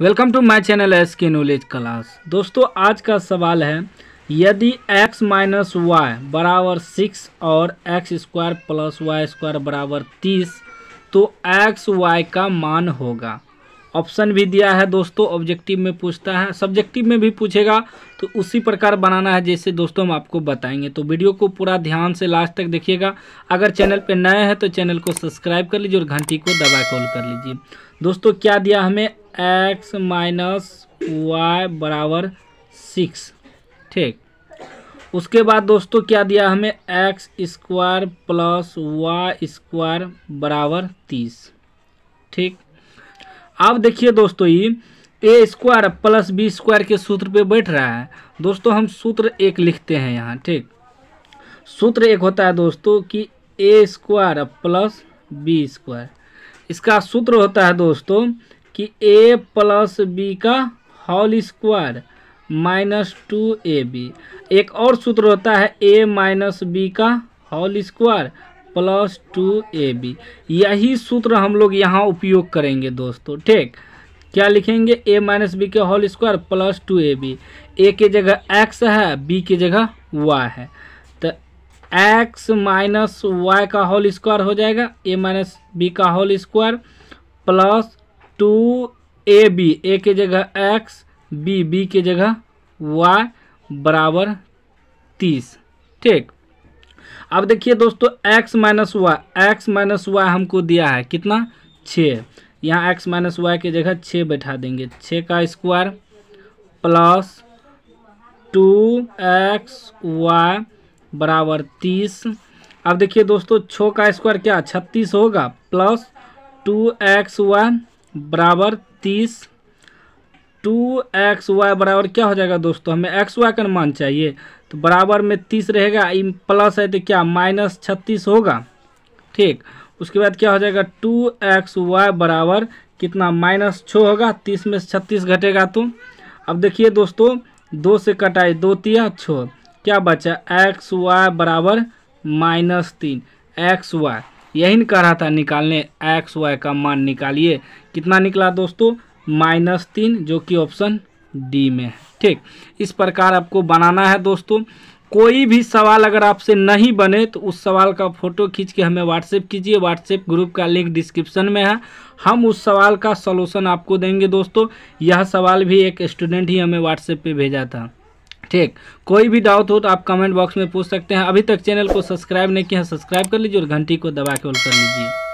welcome to my channel S K knowledge class दोस्तों आज का सवाल है यदि x माइनस वाई बराबर सिक्स और x square plus y square बराबर तीस तो x y का मान होगा ऑप्शन भी दिया है दोस्तों ऑब्जेक्टिव में पूछता है सब्जेक्टिव में भी पूछेगा तो उसी प्रकार बनाना है जैसे दोस्तों हम आपको बताएंगे तो वीडियो को पूरा ध्यान से लास्ट तक देखिएगा अगर चैनल पर नए हैं तो चैनल को सब्सक्राइब कर लीजिए और घंटी को दबा कॉल कर लीजिए दोस्तों क्या दिया हमें एक्स माइनस वाई बराबर सिक्स ठीक उसके बाद दोस्तों क्या दिया हमें x square plus y square बराबर तीस ठीक अब देखिए दोस्तों ये a square plus b square के सूत्र पे बैठ रहा है दोस्तों हम सूत्र एक लिखते हैं यहाँ ठीक सूत्र एक होता है दोस्तों कि a square plus b square इसका सूत्र होता है दोस्तों कि ए प्लस बी का whole square minus two a b एक और सूत्र होता है ए माइनस बी का whole square plus two a b यही सूत्र हम लोग यहाँ उपयोग करेंगे दोस्तों ठीक क्या लिखेंगे ए माइनस बी के whole square plus two a b a की जगह एक्स है बी की जगह वाई है तो एक्स माइनस वाई का होल स्क्वायर हो जाएगा ए माइनस बी का whole square plus two a b a के जगह एक्स बी बी के जगह वाई बराबर तीस ठीक अब देखिए दोस्तों x minus y x minus y हमको दिया है कितना छः यहाँ एक्स माइनस वाई के जगह छः बैठा देंगे छः का square plus two x y बराबर तीस अब देखिए दोस्तों छः का स्क्वायर क्या छत्तीस होगा प्लस टू एक्स वाई बराबर तीस टू एक्स वाई बराबर क्या हो जाएगा दोस्तों हमें एक्स वाई का मान चाहिए तो बराबर में तीस रहेगा प्लस है तो क्या माइनस छत्तीस होगा ठीक उसके बाद क्या हो जाएगा टू एक्स वाई बराबर कितना माइनस छः होगा तीस में छत्तीस घटेगा तो अब देखिए दोस्तों दो से कटाई दो तिया छः क्या बचा एक्स वाई बराबर माइनस तीन एक्स वाई यही कह रहा था निकालने एक्स वाई का मान निकालिए कितना निकला दोस्तों माइनस तीन जो कि ऑप्शन डी में है ठीक इस प्रकार आपको बनाना है दोस्तों कोई भी सवाल अगर आपसे नहीं बने तो उस सवाल का फोटो खींच के हमें व्हाट्सएप कीजिए व्हाट्सएप ग्रुप का लिंक डिस्क्रिप्शन में है हम उस सवाल का सलूशन आपको देंगे दोस्तों यह सवाल भी एक स्टूडेंट ही हमें व्हाट्सएप पे भेजा था ठीक कोई भी डाउट हो तो आप कमेंट बॉक्स में पूछ सकते हैं अभी तक चैनल को सब्सक्राइब नहीं किया सब्सक्राइब कर लीजिए और घंटी को दबा के ऑल कर लीजिए